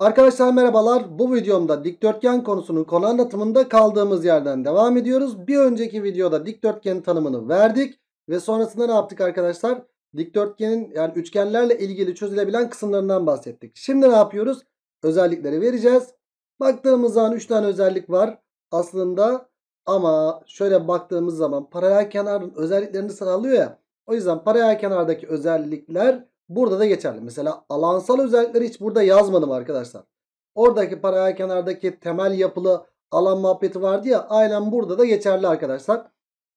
Arkadaşlar merhabalar. Bu videomda dikdörtgen konusunun konu anlatımında kaldığımız yerden devam ediyoruz. Bir önceki videoda dikdörtgen tanımını verdik ve sonrasında ne yaptık arkadaşlar? Dikdörtgenin yani üçgenlerle ilgili çözülebilen kısımlarından bahsettik. Şimdi ne yapıyoruz? Özellikleri vereceğiz. Baktığımız zaman 3 tane özellik var aslında ama şöyle baktığımız zaman paralel kenarın özelliklerini sıralıyor ya. O yüzden paralel kenardaki özellikler Burada da geçerli. Mesela alansal özellikleri hiç burada yazmadım arkadaşlar. Oradaki paralel kenardaki temel yapılı alan muhabbeti vardı ya aynen burada da geçerli arkadaşlar.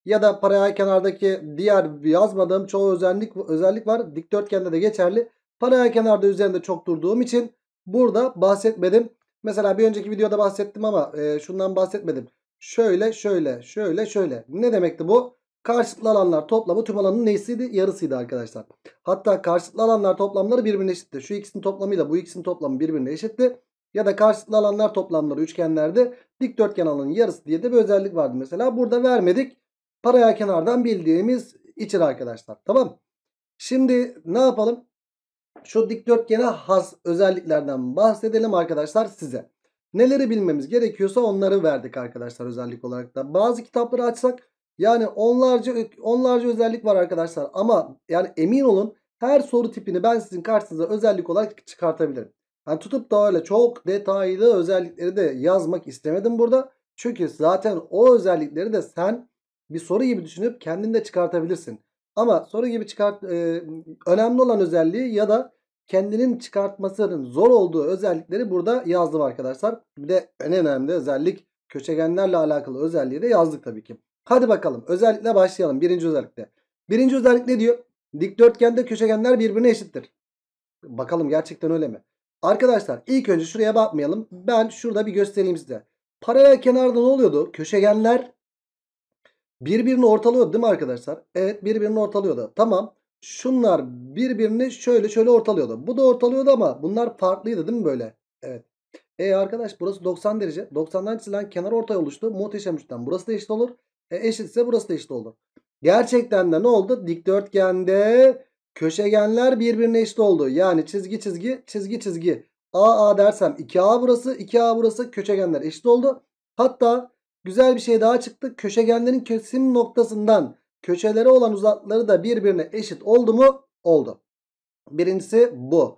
Ya da paralel kenardaki diğer yazmadığım çoğu özellik, özellik var. Dikdörtgende de geçerli. Paralel kenarda üzerinde çok durduğum için burada bahsetmedim. Mesela bir önceki videoda bahsettim ama e, şundan bahsetmedim. Şöyle şöyle şöyle şöyle. Ne demekti bu? Karşılıklı alanlar toplamı tüm alanın neysiydi? Yarısıydı arkadaşlar. Hatta karşılıklı alanlar toplamları birbirine eşitti. Şu ikisinin toplamıyla bu ikisinin toplamı birbirine eşitti. Ya da karşılıklı alanlar toplamları üçgenlerde dikdörtgen alanın yarısı diye de bir özellik vardı. Mesela burada vermedik. Paraya kenardan bildiğimiz içir arkadaşlar. Tamam. Şimdi ne yapalım? Şu dikdörtgene has özelliklerden bahsedelim arkadaşlar size. Neleri bilmemiz gerekiyorsa onları verdik arkadaşlar özellik olarak da. Bazı kitapları açsak yani onlarca onlarca özellik var arkadaşlar. Ama yani emin olun her soru tipini ben sizin karşınıza özellik olarak çıkartabilirim. Yani tutup da öyle çok detaylı özellikleri de yazmak istemedim burada. Çünkü zaten o özellikleri de sen bir soru gibi düşünüp kendinde çıkartabilirsin. Ama soru gibi çıkart e, önemli olan özelliği ya da kendinin çıkartmasının zor olduğu özellikleri burada yazdım arkadaşlar. Bir de en önemli özellik köşegenlerle alakalı özelliği de yazdık tabii ki. Hadi bakalım özellikle başlayalım. Birinci özellikle. Birinci özellik ne diyor? Dikdörtgende köşegenler birbirine eşittir. Bakalım gerçekten öyle mi? Arkadaşlar ilk önce şuraya bakmayalım. Ben şurada bir göstereyim size. Paralel kenarda ne oluyordu? Köşegenler birbirini ortalıyordu değil mi arkadaşlar? Evet birbirini ortalıyordu. Tamam. Şunlar birbirini şöyle şöyle ortalıyordu. Bu da ortalıyordu ama bunlar farklıydı değil mi böyle? Evet. E arkadaş burası 90 derece. 90'dan çizilen kenar ortaya oluştu. Muhteşem üçten. Burası da eşit olur. E eşitse burası da eşit oldu. Gerçekten de ne oldu? Dikdörtgende köşegenler birbirine eşit oldu. Yani çizgi çizgi çizgi çizgi. AA dersem 2A burası 2A burası köşegenler eşit oldu. Hatta güzel bir şey daha çıktı. Köşegenlerin kesim noktasından köşelere olan uzakları da birbirine eşit oldu mu? Oldu. Birincisi bu.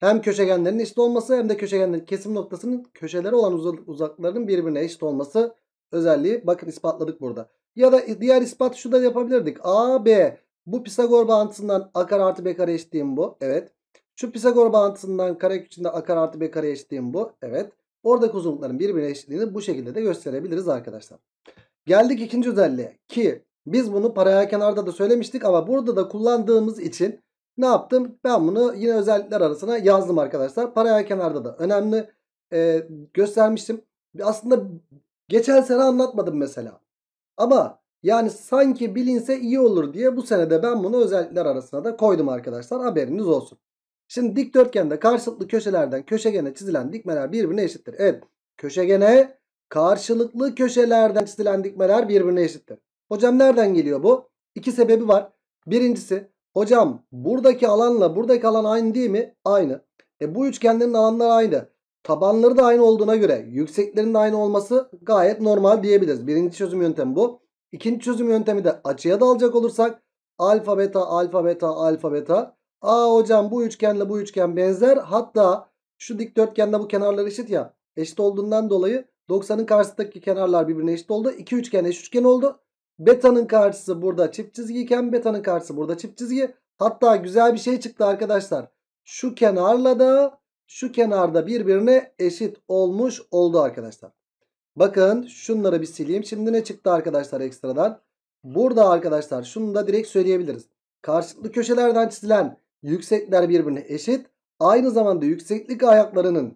Hem köşegenlerin eşit olması hem de köşegenlerin kesim noktasının köşelere olan uzaklarının birbirine eşit olması özelliği. Bakın ispatladık burada. Ya da diğer ispatı şurada yapabilirdik. A, B. Bu Pisagor bağıntısından a kare artı b kare eşitliğim bu. Evet. Şu Pisagor bağıntısından kare içinde a kare artı b kare eşitliğim bu. Evet. Oradaki uzunlukların birbirine eşitliğini bu şekilde de gösterebiliriz arkadaşlar. Geldik ikinci özelliğe. Ki biz bunu paraya kenarda da söylemiştik ama burada da kullandığımız için ne yaptım? Ben bunu yine özellikler arasına yazdım arkadaşlar. paraya kenarda da önemli e, göstermiştim. Aslında Geçen sene anlatmadım mesela. Ama yani sanki bilinse iyi olur diye bu senede ben bunu özellikler arasına da koydum arkadaşlar. Haberiniz olsun. Şimdi dikdörtgende karşılıklı köşelerden köşegene çizilen dikmeler birbirine eşittir. Evet köşegene karşılıklı köşelerden çizilen dikmeler birbirine eşittir. Hocam nereden geliyor bu? İki sebebi var. Birincisi hocam buradaki alanla buradaki alan aynı değil mi? Aynı. E bu üçgenlerin alanları aynı. Tabanları da aynı olduğuna göre yükseklerin de aynı olması gayet normal diyebiliriz. Birinci çözüm yöntemi bu. İkinci çözüm yöntemi de açıya dalacak olursak alfa beta alfa beta alfa beta. Aa hocam bu üçgenle bu üçgen benzer. Hatta şu dikdörtgenle bu kenarlar eşit ya. Eşit olduğundan dolayı 90'ın karşısındaki kenarlar birbirine eşit oldu. İki üçgen eş üçgen oldu. Beta'nın karşısı burada çift çizgiyken beta'nın karşısı burada çift çizgi. Hatta güzel bir şey çıktı arkadaşlar. Şu kenarla da şu kenarda birbirine eşit olmuş oldu arkadaşlar. Bakın şunları bir sileyim. Şimdi ne çıktı arkadaşlar ekstradan? Burada arkadaşlar şunu da direkt söyleyebiliriz. Karşılıklı köşelerden çizilen yüksekler birbirine eşit. Aynı zamanda yükseklik ayaklarının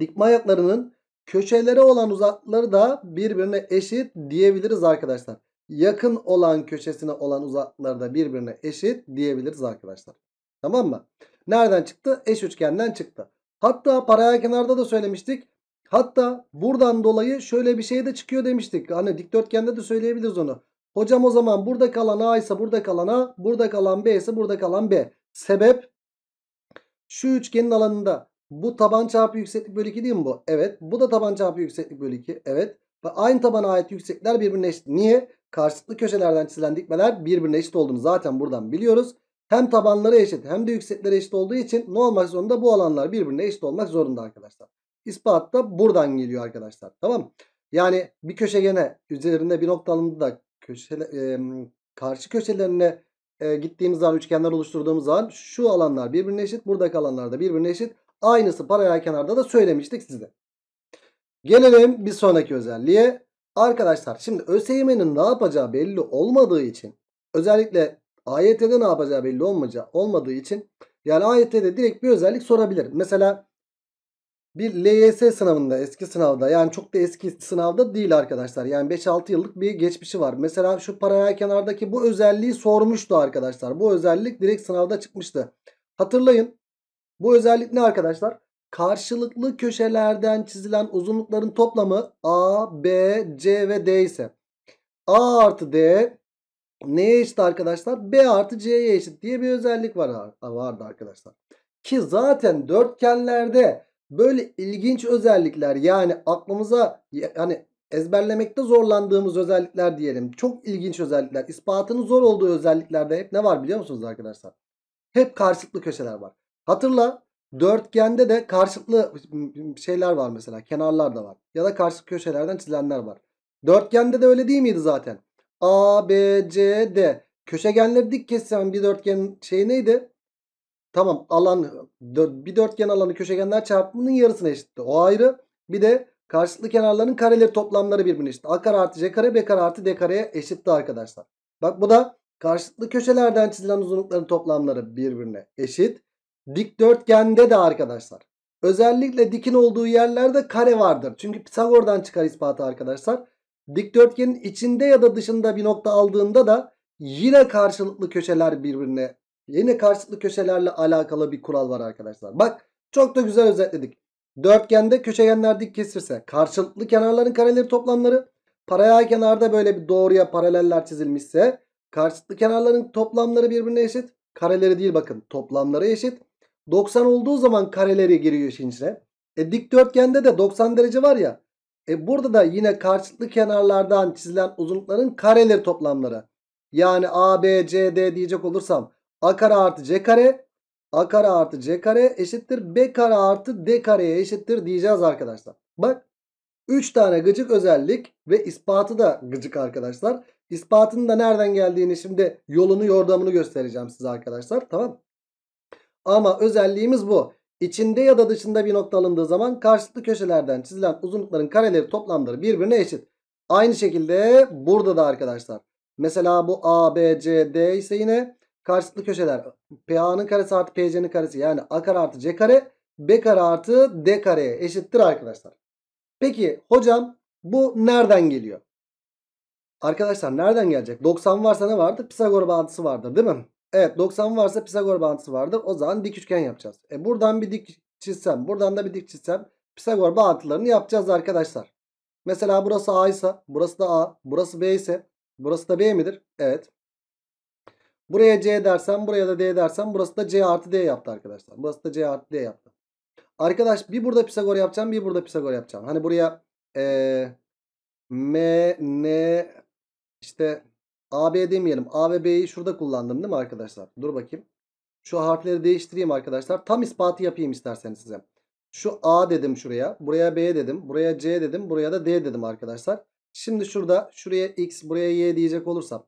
dikme ayaklarının köşelere olan uzaklıkları da birbirine eşit diyebiliriz arkadaşlar. Yakın olan köşesine olan uzaklıkları da birbirine eşit diyebiliriz arkadaşlar. Tamam mı? Nereden çıktı? Eş üçgenden çıktı. Hatta paraya kenarda da söylemiştik. Hatta buradan dolayı şöyle bir şey de çıkıyor demiştik. Hani dikdörtgende de söyleyebiliriz onu. Hocam o zaman burada kalan A ise burada kalan A, burada kalan B ise burada kalan B. Sebep şu üçgenin alanında bu taban çarpı yükseklik bölü 2 değil mi bu? Evet. Bu da taban çarpı yükseklik bölü 2. Evet. Ve aynı tabana ait yüksekler birbirine eşit. Niye? Karşılıklı köşelerden çizilen dikmeler birbirine eşit olduğunu zaten buradan biliyoruz hem tabanları eşit hem de yüksekleri eşit olduğu için ne olmak zorunda? Bu alanlar birbirine eşit olmak zorunda arkadaşlar. İspat da buradan geliyor arkadaşlar. Tamam Yani bir köşegene üzerinde bir noktalında da köşe, e, karşı köşelerine e, gittiğimiz zaman üçgenler oluşturduğumuz zaman şu alanlar birbirine eşit. Buradaki alanlar da birbirine eşit. Aynısı paralel kenarda da söylemiştik size. Gelelim bir sonraki özelliğe. Arkadaşlar şimdi ÖSYM'nin ne yapacağı belli olmadığı için özellikle AYT'de ne yapacağı belli olmayacağı olmadığı için yani AYT'de direkt bir özellik sorabilir. Mesela bir LYS sınavında eski sınavda yani çok da eski sınavda değil arkadaşlar. Yani 5-6 yıllık bir geçmişi var. Mesela şu paralel kenardaki bu özelliği sormuştu arkadaşlar. Bu özellik direkt sınavda çıkmıştı. Hatırlayın bu özellik ne arkadaşlar? Karşılıklı köşelerden çizilen uzunlukların toplamı A, B, C ve D ise A artı D neye eşit arkadaşlar? B artı C'ye eşit diye bir özellik var vardı arkadaşlar. Ki zaten dörtgenlerde böyle ilginç özellikler yani aklımıza yani ezberlemekte zorlandığımız özellikler diyelim. Çok ilginç özellikler. ispatının zor olduğu özelliklerde hep ne var biliyor musunuz arkadaşlar? Hep karşılıklı köşeler var. Hatırla dörtgende de karşılıklı şeyler var mesela. Kenarlar da var. Ya da karşılıklı köşelerden çizilenler var. Dörtgende de öyle değil miydi zaten? A, B, C, D. Köşegenleri dik kessem bir dörtgen şey neydi? Tamam alan bir dörtgen alanı köşegenler çarpımının yarısına eşitti. O ayrı. Bir de karşılıklı kenarların kareleri toplamları birbirine eşit. A kare artı C kare B kare artı D kareye eşitti arkadaşlar. Bak bu da karşılıklı köşelerden çizilen uzunlukların toplamları birbirine eşit. Dik dörtgende de arkadaşlar. Özellikle dikin olduğu yerlerde kare vardır. Çünkü Pisagor'dan çıkar ispatı arkadaşlar. Dikdörtgenin içinde ya da dışında bir nokta aldığında da yine karşılıklı köşeler birbirine yine karşılıklı köşelerle alakalı bir kural var arkadaşlar. Bak çok da güzel özetledik. Dörtgende köşegenler dik kesirse karşılıklı kenarların kareleri toplamları paralel kenarda böyle bir doğruya paraleller çizilmişse karşılıklı kenarların toplamları birbirine eşit. Kareleri değil bakın toplamları eşit. 90 olduğu zaman kareleri giriyor işin içine. E dikdörtgende de 90 derece var ya e burada da yine karşılıklı kenarlardan çizilen uzunlukların kareleri toplamları. Yani A, B, C, D diyecek olursam A kare artı C kare A kare artı C kare eşittir B kare artı D kareye eşittir diyeceğiz arkadaşlar. Bak 3 tane gıcık özellik ve ispatı da gıcık arkadaşlar. İspatının da nereden geldiğini şimdi yolunu yordamını göstereceğim size arkadaşlar. Tamam Ama özelliğimiz bu. İçinde ya da dışında bir nokta alındığı zaman karşılıklı köşelerden çizilen uzunlukların kareleri toplamları birbirine eşit. Aynı şekilde burada da arkadaşlar. Mesela bu A, B, C, D ise yine karşılıklı köşeler. PA'nın karesi artı PC'nin karesi yani A kare artı C kare B kare artı D kareye eşittir arkadaşlar. Peki hocam bu nereden geliyor? Arkadaşlar nereden gelecek? 90 varsa ne vardır? Pisagor bağıntısı vardır değil mi? Evet 90 varsa Pisagor bağıntısı vardır. O zaman dik üçgen yapacağız. E buradan bir dik çizsem buradan da bir dik çizsem Pisagor bağıntılarını yapacağız arkadaşlar. Mesela burası A ise burası da A. Burası B ise burası da B midir? Evet. Buraya C dersem, buraya da D dersem, burası da C artı D yaptı arkadaşlar. Burası da C artı D yaptı. Arkadaş bir burada Pisagor yapacağım bir burada Pisagor yapacağım. Hani buraya e, M, N işte A, B demeyelim. A ve B'yi şurada kullandım değil mi arkadaşlar? Dur bakayım. Şu harfleri değiştireyim arkadaşlar. Tam ispatı yapayım isterseniz size. Şu A dedim şuraya. Buraya B dedim. Buraya C dedim. Buraya da D dedim arkadaşlar. Şimdi şurada şuraya X buraya Y diyecek olursam.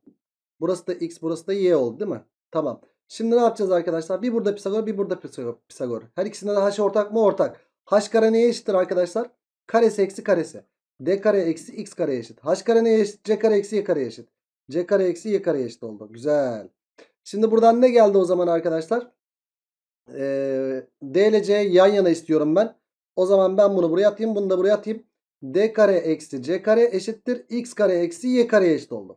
Burası da X burası da Y oldu değil mi? Tamam. Şimdi ne yapacağız arkadaşlar? Bir burada Pisagor bir burada Pisagor. Her ikisinde de h ortak mı? Ortak. H kare neye eşittir arkadaşlar? Karesi eksi karesi. D kare eksi X kare eşit. H kare neye eşit? C kare eksi Y kare eşit. C kare eksi Y kare eşit oldu. Güzel. Şimdi buradan ne geldi o zaman arkadaşlar? Ee, D ile C yan yana istiyorum ben. O zaman ben bunu buraya atayım. Bunu da buraya atayım. D kare eksi C kare eşittir. X kare eksi Y kare eşit oldu.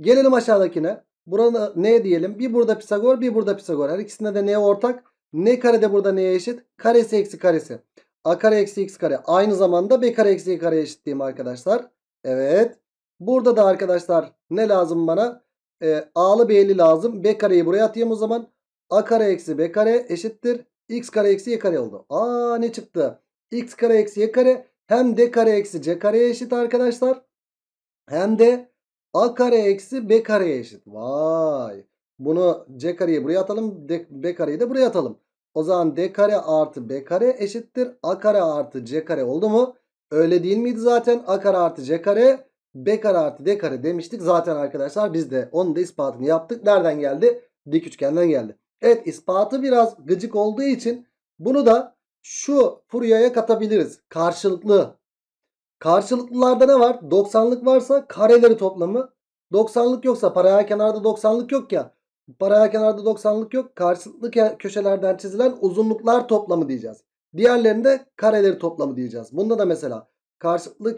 Gelelim aşağıdakine. Burada ne diyelim? Bir burada Pisagor bir burada Pisagor. Her ikisinde de ne ortak? Ne kare de burada neye eşit? Karesi eksi karesi. A kare eksi x kare. Aynı zamanda B kare eksi y kare eşit diyeyim arkadaşlar. Evet. Burada da arkadaşlar ne lazım bana? E, A'lı B'li lazım. B kareyi buraya atayım o zaman. A kare eksi B kare eşittir. X kare eksi Y kare oldu. Aa ne çıktı? X kare eksi Y kare hem D kare eksi C kareye eşit arkadaşlar. Hem de A kare eksi B kareye eşit. Vay. Bunu C kareyi buraya atalım. D, B kareyi de buraya atalım. O zaman D kare artı B kare eşittir. A kare artı C kare oldu mu? Öyle değil miydi zaten? A kare artı C kare B kare artı D kare demiştik. Zaten arkadaşlar biz de onun da ispatını yaptık. Nereden geldi? Dik üçgenden geldi. Evet ispatı biraz gıcık olduğu için bunu da şu furyaya katabiliriz. Karşılıklı. Karşılıklılarda ne var? 90'lık varsa kareleri toplamı. 90'lık yoksa paraya kenarda 90'lık yok ya. paraya kenarda 90'lık yok. Karşılıklı köşelerden çizilen uzunluklar toplamı diyeceğiz. Diğerlerinde kareleri toplamı diyeceğiz. Bunda da mesela karşılıklı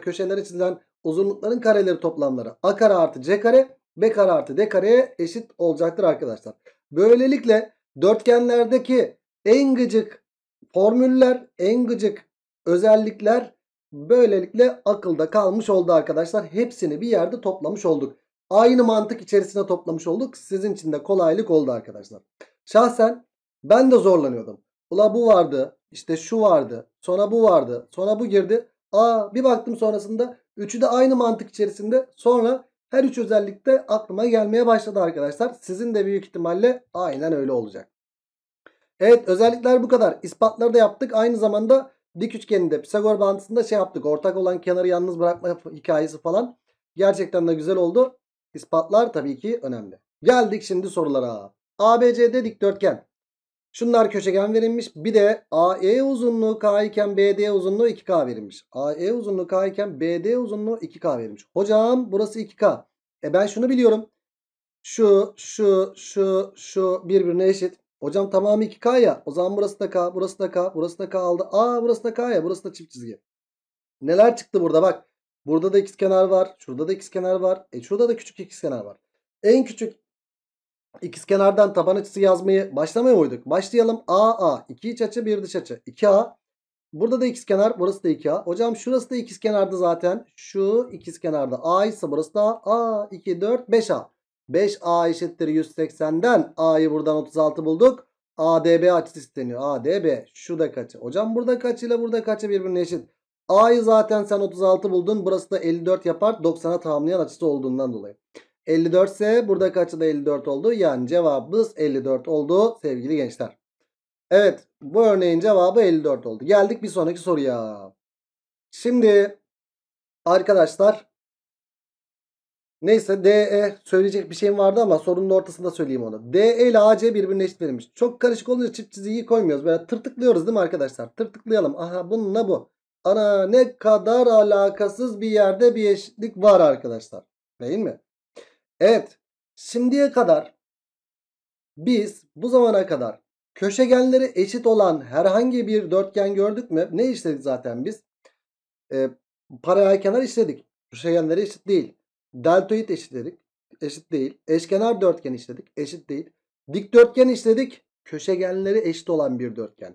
köşelere çizilen uzunlukların kareleri toplamları a kare artı c kare b kare artı d kareye eşit olacaktır arkadaşlar. Böylelikle dörtgenlerdeki en gıcık formüller, en gıcık özellikler böylelikle akılda kalmış oldu arkadaşlar. Hepsini bir yerde toplamış olduk. Aynı mantık içerisine toplamış olduk. Sizin için de kolaylık oldu arkadaşlar. Şahsen ben de zorlanıyordum. Ula bu vardı, işte şu vardı, sonra bu vardı, sonra bu girdi. Aa bir baktım sonrasında üçü de aynı mantık içerisinde. Sonra her üç özellikte aklıma gelmeye başladı arkadaşlar. Sizin de büyük ihtimalle aynen öyle olacak. Evet özellikler bu kadar. İspatları da yaptık. Aynı zamanda dik üçgeninde Pisagor bağıntısında şey yaptık. Ortak olan kenarı yalnız bırakma hikayesi falan. Gerçekten de güzel oldu. İspatlar tabii ki önemli. Geldik şimdi sorulara. ABCD dikdörtgen. Şunlar köşegen verilmiş. Bir de AE uzunluğu K iken BD uzunluğu 2K verilmiş. AE uzunluğu K iken BD uzunluğu 2K verilmiş. Hocam burası 2K. E ben şunu biliyorum. Şu, şu, şu, şu birbirine eşit. Hocam tamamı 2K ya. O zaman burası da K, burası da K, burası da K aldı. Aa burası da K ya. Burası da çift çizgi. Neler çıktı burada bak. Burada da kenar var. Şurada da kenar var. E şurada da küçük kenar var. En küçük İkiz kenardan taban açısı yazmayı başlamaya uyduk. Başlayalım. A A. 2 iç açı bir dış açı. 2A. Burada da ikiz kenar. Burası da 2A. Hocam şurası da ikiz kenardı zaten. Şu ikiz kenarda A ise burası da A. 2, 4, 5A. 5A eşittir 180'den A'yı buradan 36 bulduk. ADB açısı isteniyor. ADB. Şu da kaçı? Hocam burada kaç ile burada kaçı birbirine eşit? A'yı zaten sen 36 buldun. Burası da 54 yapar. 90'a tamamlayan açısı olduğundan dolayı. 54 ise burada kaçı da 54 oldu. Yani cevabımız 54 oldu sevgili gençler. Evet bu örneğin cevabı 54 oldu. Geldik bir sonraki soruya. Şimdi arkadaşlar neyse DE söyleyecek bir şeyim vardı ama sorunun ortasında söyleyeyim onu. DE ile AC birbirine eşit verilmiş. Çok karışık olunca çift çizgiyi koymuyoruz. Böyle tırtıklıyoruz değil mi arkadaşlar? Tırtıklayalım. Aha bununla bu. Ana ne kadar alakasız bir yerde bir eşitlik var arkadaşlar. Değil mi? Evet şimdiye kadar biz bu zamana kadar köşegenleri eşit olan herhangi bir dörtgen gördük mü? Ne işledik zaten biz? Ee, paralel kenar işledik. Köşegenleri eşit değil. Deltoid eşitledik. Eşit değil. Eşkenar dörtgen işledik. Eşit değil. Dikdörtgen işledik. Köşegenleri eşit olan bir dörtgen.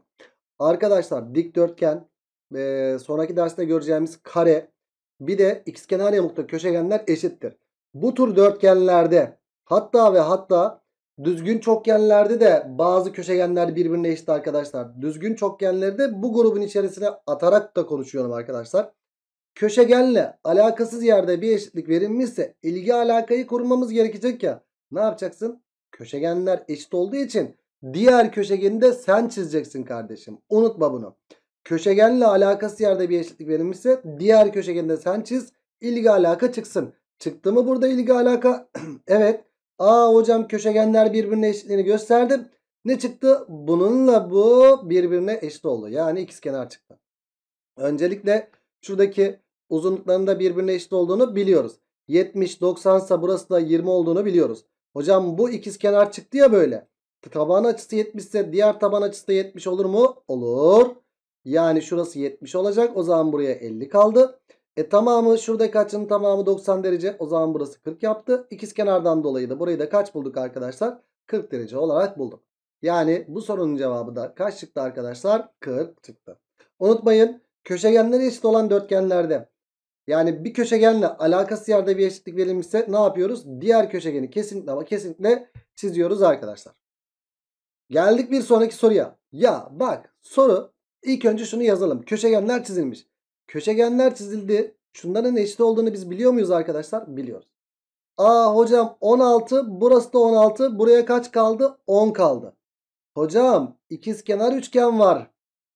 Arkadaşlar dikdörtgen e, ee, sonraki derste göreceğimiz kare bir de x kenar yamukta köşegenler eşittir bu tür dörtgenlerde hatta ve hatta düzgün çokgenlerde de bazı köşegenler birbirine eşit arkadaşlar. Düzgün çokgenleri de bu grubun içerisine atarak da konuşuyorum arkadaşlar. Köşegenle alakasız yerde bir eşitlik verilmişse ilgi alakayı kurmamız gerekecek ya. Ne yapacaksın? Köşegenler eşit olduğu için diğer köşegeni de sen çizeceksin kardeşim. Unutma bunu. Köşegenle alakası yerde bir eşitlik verilmişse diğer köşegeni de sen çiz. İlgi alaka çıksın. Çıktı mı burada ilgi alaka? evet. Aa hocam köşegenler birbirine eşitliğini gösterdi. Ne çıktı? Bununla bu birbirine eşit oldu. Yani ikizkenar çıktı. Öncelikle şuradaki uzunluklarında birbirine eşit olduğunu biliyoruz. 70 90 ise burası da 20 olduğunu biliyoruz. Hocam bu ikizkenar çıktı ya böyle. Taban açısı 70 ise diğer taban açısı da 70 olur mu? Olur. Yani şurası 70 olacak. O zaman buraya 50 kaldı. E tamamı şurada açının tamamı 90 derece. O zaman burası 40 yaptı. İkiz kenardan dolayı da burayı da kaç bulduk arkadaşlar? 40 derece olarak bulduk. Yani bu sorunun cevabı da kaç çıktı arkadaşlar? 40 çıktı. Unutmayın köşegenlere eşit olan dörtgenlerde yani bir köşegenle alakası yerde bir eşitlik verilmişse ne yapıyoruz? Diğer köşegeni kesinlikle ama kesinlikle çiziyoruz arkadaşlar. Geldik bir sonraki soruya. Ya bak soru ilk önce şunu yazalım. Köşegenler çizilmiş. Köşegenler çizildi. Şunların eşit olduğunu biz biliyor muyuz arkadaşlar? Biliyoruz. Aa hocam 16 burası da 16 buraya kaç kaldı? 10 kaldı. Hocam ikizkenar üçgen var.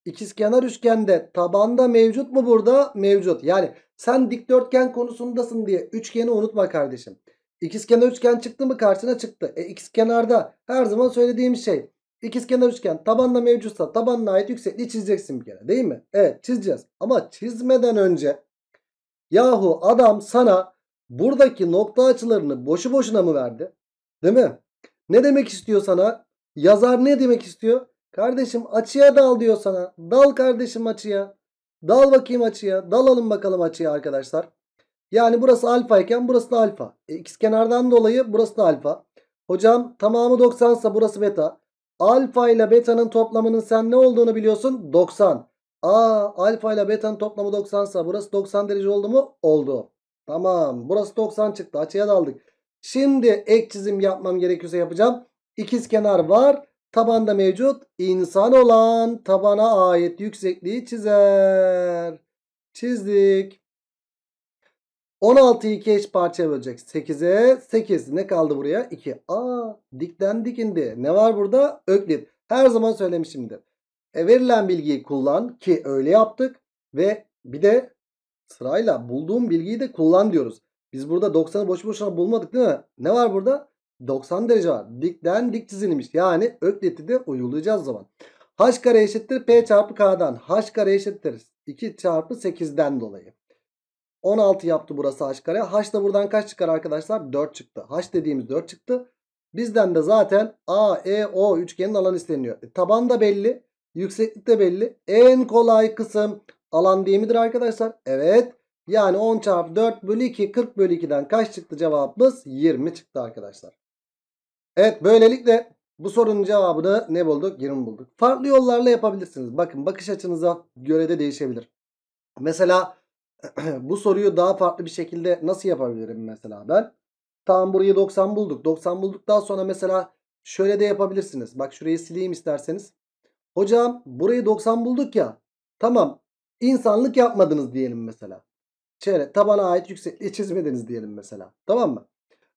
İkizkenar üçgende tabanda mevcut mu burada? Mevcut. Yani sen dikdörtgen konusundasın diye üçgeni unutma kardeşim. İkizkenar üçgen çıktı mı karşına çıktı. E ikizkenarda her zaman söylediğim şey İkizkenar üçgen tabanda mevcutsa tabanına ait yüksekliği çizeceksin bir kere değil mi? Evet çizeceğiz. Ama çizmeden önce yahu adam sana buradaki nokta açılarını boşu boşuna mı verdi? Değil mi? Ne demek istiyor sana? Yazar ne demek istiyor? Kardeşim açıya dal diyor sana. Dal kardeşim açıya. Dal bakayım açıya. Dalalım bakalım açıya arkadaşlar. Yani burası alfa iken burası da alfa. E, X kenardan dolayı burası da alfa. Hocam tamamı 90 ise burası beta. Alfa ile beta'nın toplamının sen ne olduğunu biliyorsun. 90. A alfa ile beta'nın toplamı 90 sa burası 90 derece oldu mu? Oldu. Tamam. Burası 90 çıktı. Açıya daldık. Şimdi ek çizim yapmam gerekiyorsa yapacağım. İkiz kenar var. Tabanda mevcut. İnsan olan tabana ait yüksekliği çizer. Çizdik. 16'yı 2 eş parçaya bölecek. 8'e 8. Ne kaldı buraya? 2. Aa Dikten dikindi. Ne var burada? Öklit. Her zaman söylemişimdir. E, verilen bilgiyi kullan ki öyle yaptık. Ve bir de sırayla bulduğum bilgiyi de kullan diyoruz. Biz burada 90'ı boş boşuna bulmadık değil mi? Ne var burada? 90 derece var. Dikten dik çizilmiş. Yani ökleti de uygulayacağız zaman. H kare eşittir P çarpı K'dan. H kare eşittir 2 çarpı 8'den dolayı. 16 yaptı burası H kare. H da buradan kaç çıkar arkadaşlar? 4 çıktı. H dediğimiz 4 çıktı. Bizden de zaten a, e, o üçgenin alanı isteniyor. E, taban da belli. Yükseklik de belli. En kolay kısım alan değil midir arkadaşlar? Evet. Yani 10 çarpı 4 bölü 2 40 bölü 2'den kaç çıktı cevabımız? 20 çıktı arkadaşlar. Evet böylelikle bu sorunun cevabını ne bulduk? 20 bulduk. Farklı yollarla yapabilirsiniz. Bakın bakış açınıza göre de değişebilir. Mesela bu soruyu daha farklı bir şekilde nasıl yapabilirim mesela ben? Tamam burayı 90 bulduk. 90 bulduktan sonra mesela şöyle de yapabilirsiniz. Bak şurayı sileyim isterseniz. Hocam burayı 90 bulduk ya. Tamam insanlık yapmadınız diyelim mesela. Şöyle tabana ait yüksekliği çizmediniz diyelim mesela. Tamam mı?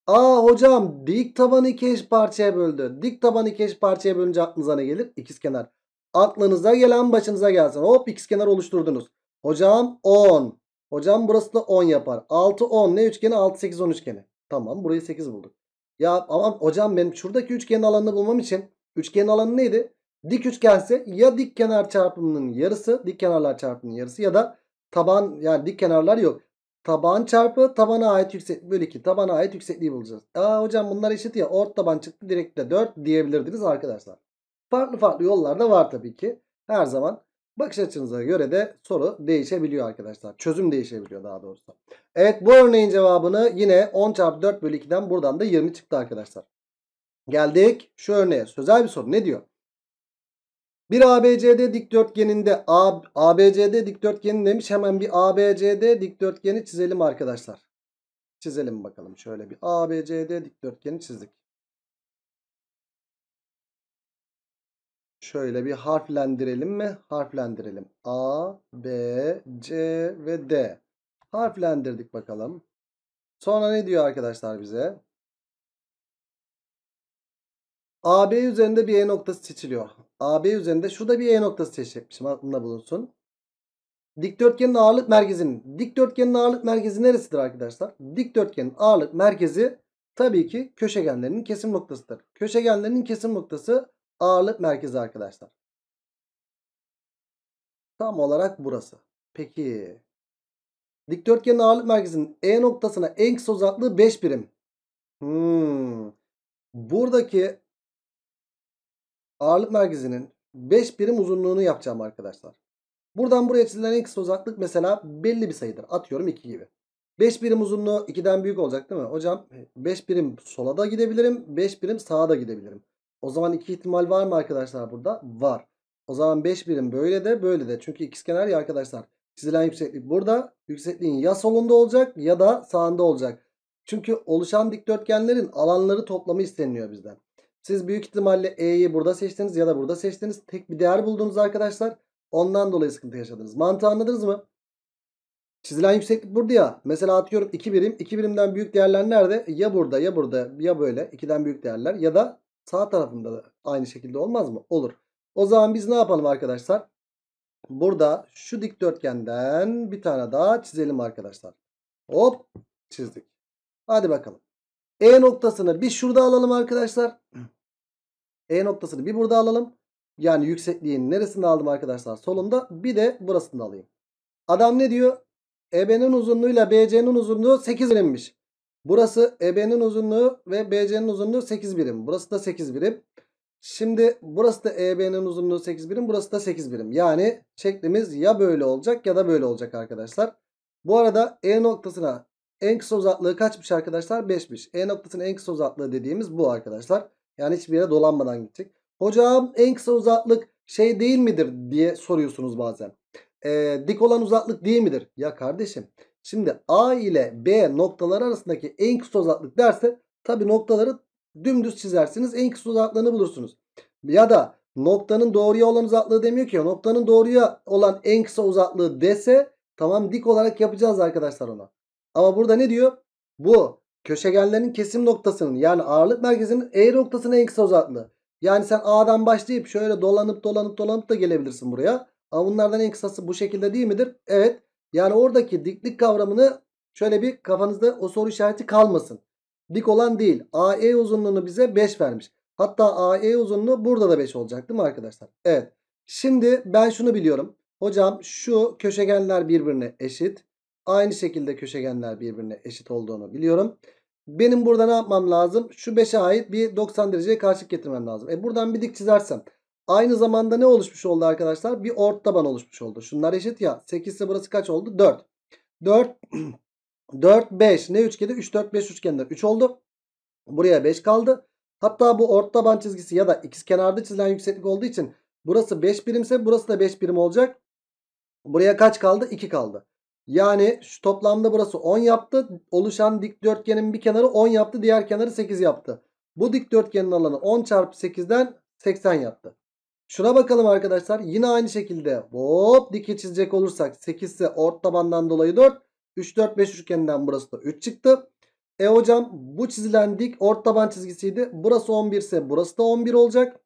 Aa hocam dik tabanı iki eş parçaya böldü. Dik tabanı iki eş parçaya bölünce aklınıza ne gelir? İkizkenar. Aklınıza gelen başınıza gelsin. Hop ikizkenar oluşturdunuz. Hocam 10. Hocam burası da 10 yapar. 6 10 ne üçgeni? 6 8 10 üçgeni. Tamam burayı 8 bulduk. Ya ama hocam benim şuradaki üçgenin alanını bulmam için üçgenin alanı neydi? Dik üçgense ya dik kenar çarpımının yarısı dik kenarlar çarpımının yarısı ya da taban yani dik kenarlar yok. Taban çarpı tabana ait yükseklik bölü 2 tabana ait yüksekliği bulacağız. Aa hocam bunlar eşit ya ort taban çıktı direkt de 4 diyebilirdiniz arkadaşlar. Farklı farklı yollar da var tabii ki. Her zaman Bakış açınıza göre de soru değişebiliyor arkadaşlar. Çözüm değişebiliyor daha doğrusu. Evet bu örneğin cevabını yine 10 çarpı 4 bölü 2'den buradan da 20 çıktı arkadaşlar. Geldik şu örneğe. Sözel bir soru. Ne diyor? Bir ABCD dikdörtgeninde A, ABCD dikdörtgeni demiş. Hemen bir ABCD dikdörtgeni çizelim arkadaşlar. Çizelim bakalım. Şöyle bir ABCD dikdörtgeni çizdik. Şöyle bir harflendirelim mi? Harflendirelim. A, B, C ve D. Harflendirdik bakalım. Sonra ne diyor arkadaşlar bize? AB üzerinde bir E noktası seçiliyor. AB üzerinde şurada bir E noktası seçecekmişim. Aklında bulunsun. Dikdörtgenin ağırlık merkezinin. Dikdörtgenin ağırlık merkezi neresidir arkadaşlar? Dikdörtgenin ağırlık merkezi tabii ki köşegenlerinin kesim noktasıdır. Köşegenlerinin kesim noktası ağırlık merkezi arkadaşlar. Tam olarak burası. Peki. Dikdörtgenin ağırlık merkezinin E noktasına en kısa uzaklığı 5 birim. Hmm. Buradaki ağırlık merkezinin 5 birim uzunluğunu yapacağım arkadaşlar. Buradan buraya çizilen en kısa uzaklık mesela belli bir sayıdır. Atıyorum 2 gibi. 5 birim uzunluğu 2'den büyük olacak değil mi? Hocam 5 birim sola da gidebilirim. 5 birim sağa da gidebilirim. O zaman iki ihtimal var mı arkadaşlar burada? Var. O zaman 5 birim böyle de böyle de. Çünkü ikizkenar ya arkadaşlar. Çizilen yükseklik burada. Yüksekliğin ya solunda olacak ya da sağında olacak. Çünkü oluşan dikdörtgenlerin alanları toplamı isteniliyor bizden. Siz büyük ihtimalle E'yi burada seçtiniz ya da burada seçtiniz. Tek bir değer buldunuz arkadaşlar. Ondan dolayı sıkıntı yaşadınız. Mantığı anladınız mı? Çizilen yükseklik burada ya. Mesela atıyorum 2 birim. 2 birimden büyük değerler nerede? Ya burada ya burada ya böyle. 2'den büyük değerler ya da Sağ tarafında da aynı şekilde olmaz mı? Olur. O zaman biz ne yapalım arkadaşlar? Burada şu dikdörtgenden bir tane daha çizelim arkadaşlar. Hop çizdik. Hadi bakalım. E noktasını bir şurada alalım arkadaşlar. E noktasını bir burada alalım. Yani yüksekliğin neresini aldım arkadaşlar? Solunda bir de burasını alayım. Adam ne diyor? EB'nin uzunluğuyla BC'nin uzunluğu 8 birimmiş. Burası EB'nin uzunluğu ve BC'nin uzunluğu 8 birim. Burası da 8 birim. Şimdi burası da EB'nin uzunluğu 8 birim. Burası da 8 birim. Yani şeklimiz ya böyle olacak ya da böyle olacak arkadaşlar. Bu arada E noktasına en kısa uzaklığı kaçmış arkadaşlar? 5'miş. E noktasının en kısa uzaklığı dediğimiz bu arkadaşlar. Yani hiçbir yere dolanmadan gittik. Hocam en kısa uzaklık şey değil midir diye soruyorsunuz bazen. Ee, dik olan uzaklık değil midir? Ya kardeşim Şimdi A ile B noktaları arasındaki en kısa uzaklık derse tabi noktaları dümdüz çizersiniz en kısa uzaklığını bulursunuz. Ya da noktanın doğruya olan uzaklığı demiyor ki noktanın doğruya olan en kısa uzaklığı dese tamam dik olarak yapacağız arkadaşlar ona. Ama burada ne diyor? Bu köşegenlerin kesim noktasının yani ağırlık merkezinin E noktasının en kısa uzaklığı. Yani sen A'dan başlayıp şöyle dolanıp dolanıp dolanıp da gelebilirsin buraya. Ama bunlardan en kısası bu şekilde değil midir? Evet. Yani oradaki diklik kavramını şöyle bir kafanızda o soru işareti kalmasın. Dik olan değil. AE uzunluğunu bize 5 vermiş. Hatta AE uzunluğu burada da 5 olacak değil mi arkadaşlar? Evet. Şimdi ben şunu biliyorum. Hocam şu köşegenler birbirine eşit. Aynı şekilde köşegenler birbirine eşit olduğunu biliyorum. Benim burada ne yapmam lazım? Şu 5'e ait bir 90 dereceye karşılık getirmem lazım. E buradan bir dik çizersem Aynı zamanda ne oluşmuş oldu arkadaşlar? Bir ort taban oluşmuş oldu. Şunlar eşit ya. 8 ise burası kaç oldu? 4. 4 4 5 ne üçgeni? 3 4 5 üçgeninde 3 oldu. Buraya 5 kaldı. Hatta bu ort taban çizgisi ya da ikiz kenarda çizilen yükseklik olduğu için burası 5 birimse burası da 5 birim olacak. Buraya kaç kaldı? 2 kaldı. Yani şu toplamda burası 10 yaptı. Oluşan dikdörtgenin bir kenarı 10 yaptı. Diğer kenarı 8 yaptı. Bu dikdörtgenin alanı 10 çarpı 8'den 80 yaptı. Şuna bakalım arkadaşlar. Yine aynı şekilde hop dike çizecek olursak 8 ise ort tabandan dolayı 4. 3 4 5 üçgeninden burası da 3 çıktı. E hocam bu çizilen dik ort taban çizgisiydi. Burası 11 ise burası da 11 olacak.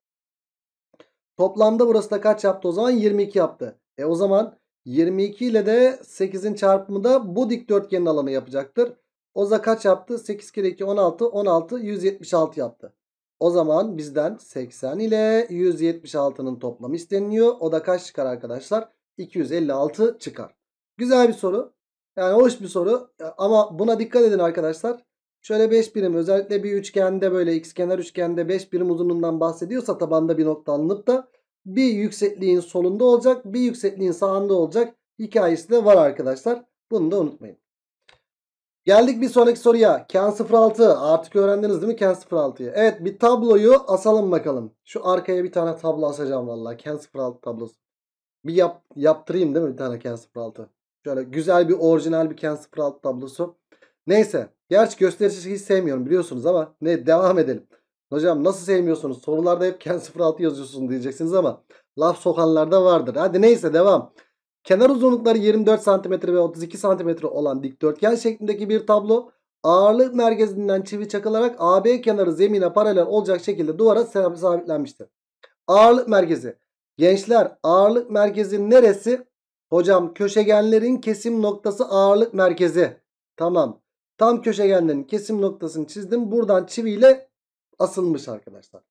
Toplamda burası da kaç yaptı o zaman? 22 yaptı. E o zaman 22 ile de 8'in çarpımı da bu dikdörtgenin alanı yapacaktır. O da kaç yaptı? 8 kere 2 16 16 176 yaptı. O zaman bizden 80 ile 176'nın toplamı isteniliyor. O da kaç çıkar arkadaşlar? 256 çıkar. Güzel bir soru. Yani hoş bir soru. Ama buna dikkat edin arkadaşlar. Şöyle 5 birim özellikle bir üçgende böyle x kenar üçgende 5 birim uzunluğundan bahsediyorsa tabanda bir nokta alınıp da bir yüksekliğin solunda olacak bir yüksekliğin sağında olacak hikayesi de var arkadaşlar. Bunu da unutmayın. Geldik bir sonraki soruya. Ken 06 artık öğrendiniz değil mi Ken 06'yı? Evet bir tabloyu asalım bakalım. Şu arkaya bir tane tablo asacağım valla. Ken 06 tablosu. Bir yap, yaptırayım değil mi bir tane Ken 06? Şöyle güzel bir orijinal bir Ken 06 tablosu. Neyse. Gerçi gösterişi hiç sevmiyorum biliyorsunuz ama ne devam edelim. Hocam nasıl sevmiyorsunuz? Sorularda hep Ken 06 yazıyorsun diyeceksiniz ama laf sokanlarda vardır. Hadi neyse devam. Kenar uzunlukları 24 cm ve 32 cm olan dikdörtgen şeklindeki bir tablo ağırlık merkezinden çivi çakılarak AB kenarı zemine paralel olacak şekilde duvara sabitlenmiştir. Ağırlık merkezi. Gençler ağırlık merkezi neresi? Hocam köşegenlerin kesim noktası ağırlık merkezi. Tamam. Tam köşegenlerin kesim noktasını çizdim. Buradan çiviyle asılmış arkadaşlar.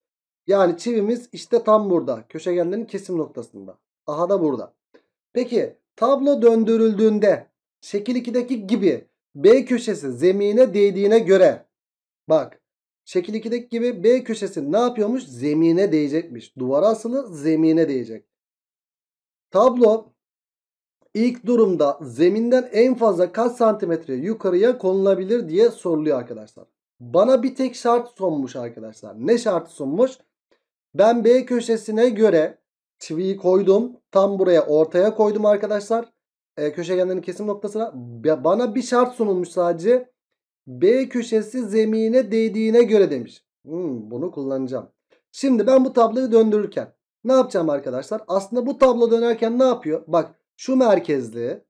Yani çivimiz işte tam burada. Köşegenlerin kesim noktasında. Aha da burada. Peki tablo döndürüldüğünde şekil 2'deki gibi B köşesi zemine değdiğine göre bak şekil 2'deki gibi B köşesi ne yapıyormuş? Zemine değecekmiş. Duvara asılı zemine değecek. Tablo ilk durumda zeminden en fazla kaç santimetre yukarıya konulabilir diye soruluyor arkadaşlar. Bana bir tek şart sunmuş arkadaşlar. Ne şartı sunmuş? Ben B köşesine göre çiviyi koydum. Tam buraya ortaya koydum arkadaşlar. E, köşegenlerin kesim noktasına. Bana bir şart sunulmuş sadece. B köşesi zemine değdiğine göre demiş. Hmm, bunu kullanacağım. Şimdi ben bu tabloyu döndürürken ne yapacağım arkadaşlar? Aslında bu tablo dönerken ne yapıyor? Bak şu merkezli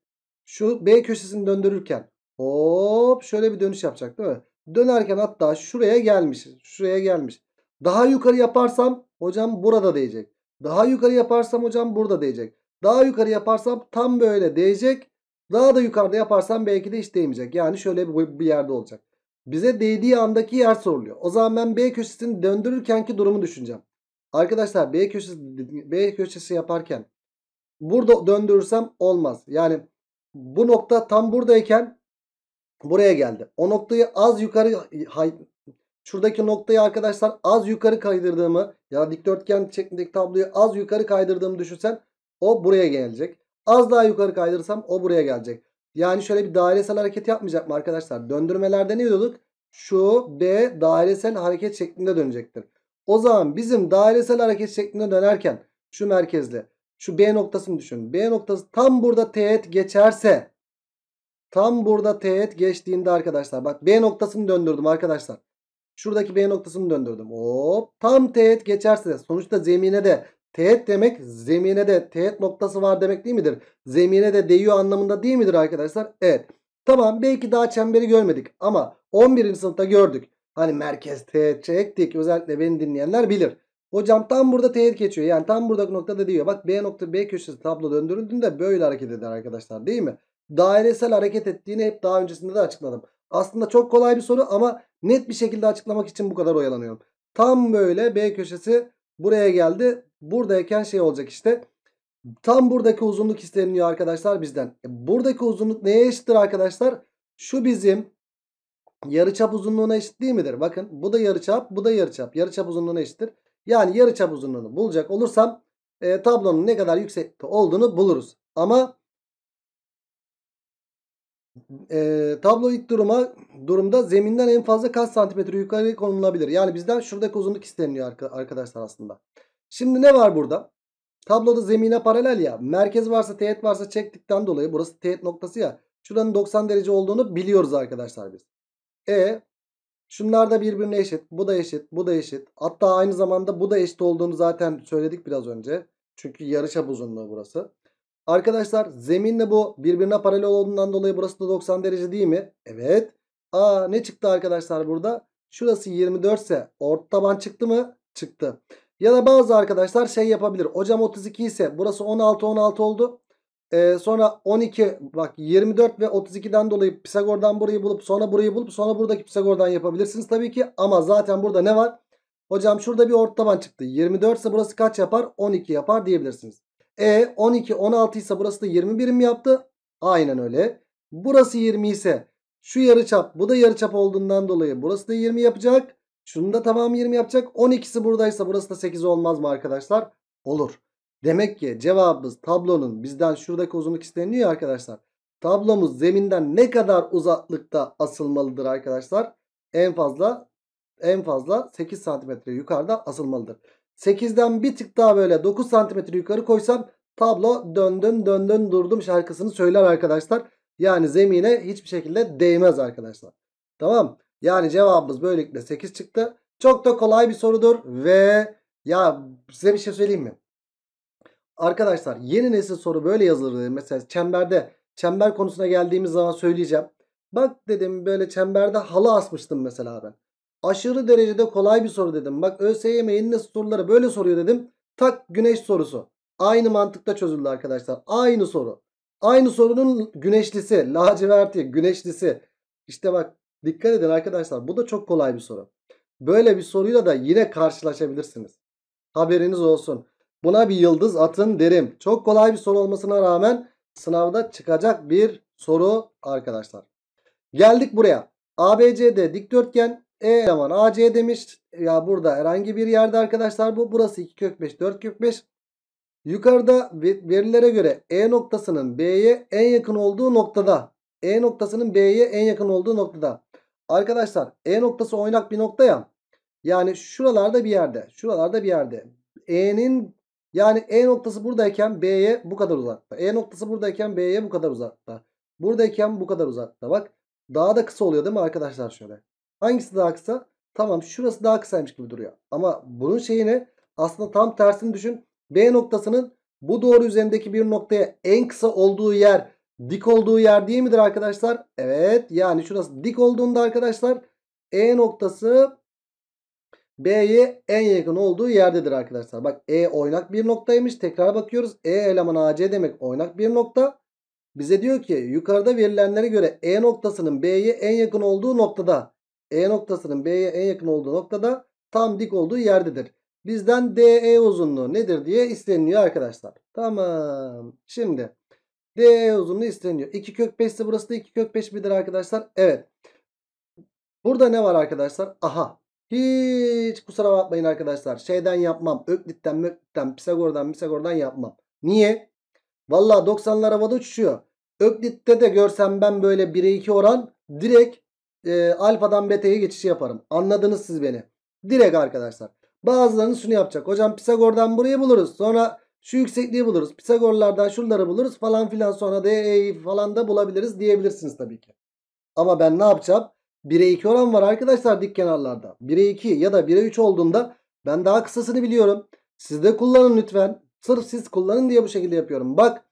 şu B köşesini döndürürken hop şöyle bir dönüş yapacak değil mi? Dönerken hatta şuraya gelmiş. Şuraya gelmiş. Daha yukarı yaparsam hocam burada değecek. Daha yukarı yaparsam hocam burada değecek. Daha yukarı yaparsam tam böyle değecek. Daha da yukarıda yaparsam belki de hiç değmeyecek. Yani şöyle bir, bir yerde olacak. Bize değdiği andaki yer soruluyor. O zaman ben B köşesini döndürürkenki durumu düşüneceğim. Arkadaşlar B köşesi, B köşesi yaparken burada döndürürsem olmaz. Yani bu nokta tam buradayken buraya geldi. O noktayı az yukarı Şuradaki noktayı arkadaşlar az yukarı kaydırdığımı ya dikdörtgen şeklindeki tabloyu az yukarı kaydırdığımı düşünsen o buraya gelecek. Az daha yukarı kaydırsam o buraya gelecek. Yani şöyle bir dairesel hareket yapmayacak mı arkadaşlar? Döndürmelerde ne diyorduk? Şu B dairesel hareket şeklinde dönecektir. O zaman bizim dairesel hareket şeklinde dönerken şu merkezle şu B noktasını düşünün. B noktası tam burada teğet geçerse tam burada teğet geçtiğinde arkadaşlar bak B noktasını döndürdüm arkadaşlar. Şuradaki B noktasını döndürdüm. Hop tam teğet geçerse sonuçta zemine de teğet demek zemine de teğet noktası var demek değil midir? Zemine de değiyor anlamında değil midir arkadaşlar? Evet. Tamam belki daha çemberi görmedik ama 11. sınıfta gördük. Hani merkez teğet çektik özellikle beni dinleyenler bilir. Hocam tam burada teğet geçiyor. Yani tam buradaki noktada diyor. Bak B nokta B köşesi tablo döndürüldüğünde böyle hareket eder arkadaşlar değil mi? dairesel hareket ettiğini hep daha öncesinde de açıkladım. Aslında çok kolay bir soru ama net bir şekilde açıklamak için bu kadar oyalanıyorum. Tam böyle B köşesi buraya geldi. Buradayken şey olacak işte. Tam buradaki uzunluk isteniyor arkadaşlar bizden. E, buradaki uzunluk neye eşittir arkadaşlar? Şu bizim yarıçap uzunluğuna eşit değil midir? Bakın bu da yarıçap, bu da yarıçap. Yarıçap uzunluğuna eşittir. Yani yarıçap uzunluğunu bulacak olursam e, tablonun ne kadar yüksekte olduğunu buluruz. Ama e, ilk duruma durumda zeminden en fazla kaç santimetre yukarı konulabilir? Yani bizden şuradaki uzunluk isteniyor arkadaşlar aslında. Şimdi ne var burada? Tabloda zemine paralel ya. Merkez varsa teğet varsa çektikten dolayı burası teğet noktası ya. Şuranın 90 derece olduğunu biliyoruz arkadaşlar biz. E şunlar da birbirine eşit. Bu da eşit. Bu da eşit. Hatta aynı zamanda bu da eşit olduğunu zaten söyledik biraz önce. Çünkü yarı çap uzunluğu burası. Arkadaşlar zeminle bu birbirine paralel olduğundan dolayı burası da 90 derece değil mi? Evet. Aa ne çıktı arkadaşlar burada? Şurası 24 ise orta taban çıktı mı? Çıktı. Ya da bazı arkadaşlar şey yapabilir. Hocam 32 ise burası 16 16 oldu. Ee, sonra 12 bak 24 ve 32'den dolayı Pisagor'dan burayı bulup sonra burayı bulup sonra buradaki Pisagor'dan yapabilirsiniz tabii ki. Ama zaten burada ne var? Hocam şurada bir orta taban çıktı. 24 ise burası kaç yapar? 12 yapar diyebilirsiniz. E 12 16 ise burası da 20 birim yaptı. Aynen öyle. Burası 20 ise şu yarıçap bu da yarıçap olduğundan dolayı burası da 20 yapacak. Şunu da tamam 20 yapacak. 12'si buradaysa burası da 8 olmaz mı arkadaşlar? Olur. Demek ki cevabımız tablonun bizden şuradaki uzunluk isteniyor ya arkadaşlar. Tablomuz zeminden ne kadar uzaklıkta asılmalıdır arkadaşlar? En fazla en fazla 8 santimetre yukarıda asılmalıdır. 8'den bir tık daha böyle 9 santimetre yukarı koysam tablo döndün döndün durdum şarkısını söyler arkadaşlar. Yani zemine hiçbir şekilde değmez arkadaşlar. Tamam. Yani cevabımız böylelikle 8 çıktı. Çok da kolay bir sorudur ve ya size bir şey söyleyeyim mi? Arkadaşlar yeni nesil soru böyle yazılır. Mesela çemberde çember konusuna geldiğimiz zaman söyleyeceğim. Bak dedim böyle çemberde halı asmıştım mesela ben. Aşırı derecede kolay bir soru dedim. Bak ÖSYM nasıl soruları böyle soruyor dedim. Tak güneş sorusu. Aynı mantıkta çözüldü arkadaşlar. Aynı soru. Aynı sorunun güneşlisi, laciverti, güneşlisi. İşte bak dikkat edin arkadaşlar. Bu da çok kolay bir soru. Böyle bir soruyla da yine karşılaşabilirsiniz. Haberiniz olsun. Buna bir yıldız atın derim. Çok kolay bir soru olmasına rağmen sınavda çıkacak bir soru arkadaşlar. Geldik buraya. ABCD dikdörtgen e eleman AC demiş. Ya burada herhangi bir yerde arkadaşlar bu. Burası 2 kök 5 4 kök 5. Yukarıda verilere göre E noktasının B'ye en yakın olduğu noktada. E noktasının B'ye en yakın olduğu noktada. Arkadaşlar E noktası oynak bir nokta ya. Yani şuralarda bir yerde. Şuralarda bir yerde. E'nin yani E noktası buradayken B'ye bu kadar uzakta. E noktası buradayken B'ye bu kadar uzakta. Buradayken bu kadar uzakta. Bak daha da kısa oluyor değil mi arkadaşlar şöyle. Hangisi daha kısa? Tamam şurası daha kısaymış gibi duruyor. Ama bunun şeyi ne? Aslında tam tersini düşün. B noktasının bu doğru üzerindeki bir noktaya en kısa olduğu yer dik olduğu yer değil midir arkadaşlar? Evet yani şurası dik olduğunda arkadaşlar E noktası B'ye en yakın olduğu yerdedir arkadaşlar. Bak E oynak bir noktaymış. Tekrar bakıyoruz. E eleman AC demek oynak bir nokta. Bize diyor ki yukarıda verilenlere göre E noktasının B'ye en yakın olduğu noktada e noktasının B'ye en yakın olduğu noktada tam dik olduğu yerdedir. Bizden DE uzunluğu nedir diye isteniliyor arkadaşlar. Tamam. Şimdi DE uzunluğu isteniyor. 2 kök 5 ise burası da 2 kök 5 midir arkadaşlar? Evet. Burada ne var arkadaşlar? Aha. Hiç kusura bakmayın arkadaşlar. Şeyden yapmam. Öklitten, Möklitten, Pisagor'dan, Pisagor'dan yapmam. Niye? Vallahi 90'lar havada uçuşuyor. Öklit'te de görsem ben böyle 1'e 2 oran direkt e, alfadan beta'ya geçişi yaparım. Anladınız siz beni. Direkt arkadaşlar. Bazılarını şunu yapacak. Hocam Pisagor'dan burayı buluruz. Sonra şu yüksekliği buluruz. Pisagorlardan şunları buluruz falan filan. Sonra da e, falan da bulabiliriz diyebilirsiniz tabii ki. Ama ben ne yapacağım? 1'e 2 oran var arkadaşlar dik kenarlarda. 1'e 2 ya da 1'e 3 olduğunda ben daha kısasını biliyorum. Siz de kullanın lütfen. Sırf siz kullanın diye bu şekilde yapıyorum. Bak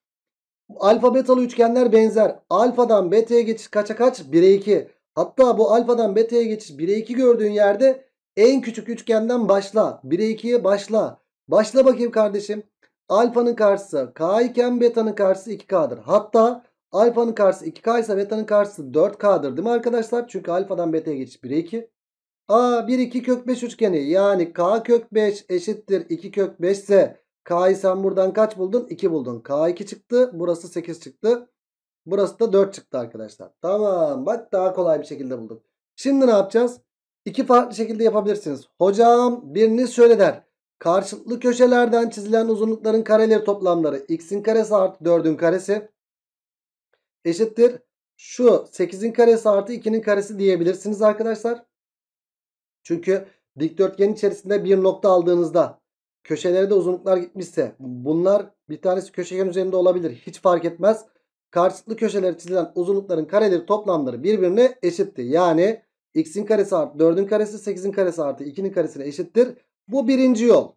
alfa betalı üçgenler benzer. Alfadan beta'ya geçiş kaça kaç? 1'e 2. Hatta bu alfadan beta'ya geçiş 1'e 2 gördüğün yerde en küçük üçgenden başla. 1'e 2'ye başla. Başla bakayım kardeşim. Alfanın karşısı k iken beta'nın karşısı 2k'dır. Hatta alfanın karşısı 2k ise beta'nın karşısı 4k'dır değil mi arkadaşlar? Çünkü alfadan beta'ya geçiş 1'e 2. A 1 2 kök 5 üçgeni yani k kök 5 eşittir 2 kök 5 ise k'yı sen buradan kaç buldun? 2 buldun. k 2 çıktı burası 8 çıktı. Burası da 4 çıktı arkadaşlar. Tamam bak daha kolay bir şekilde bulduk. Şimdi ne yapacağız? İki farklı şekilde yapabilirsiniz. Hocam biriniz şöyle der. Karşılıklı köşelerden çizilen uzunlukların kareleri toplamları x'in karesi artı 4'ün karesi eşittir. Şu 8'in karesi artı 2'nin karesi diyebilirsiniz arkadaşlar. Çünkü dikdörtgen içerisinde bir nokta aldığınızda köşelere de uzunluklar gitmişse bunlar bir tanesi köşegen üzerinde olabilir. Hiç fark etmez. Karşılıklı köşeler çizilen uzunlukların kareleri toplamları birbirine eşittir. Yani x'in karesi artı 4'ün karesi 8'in karesi artı 2'nin karesine eşittir. Bu birinci yol.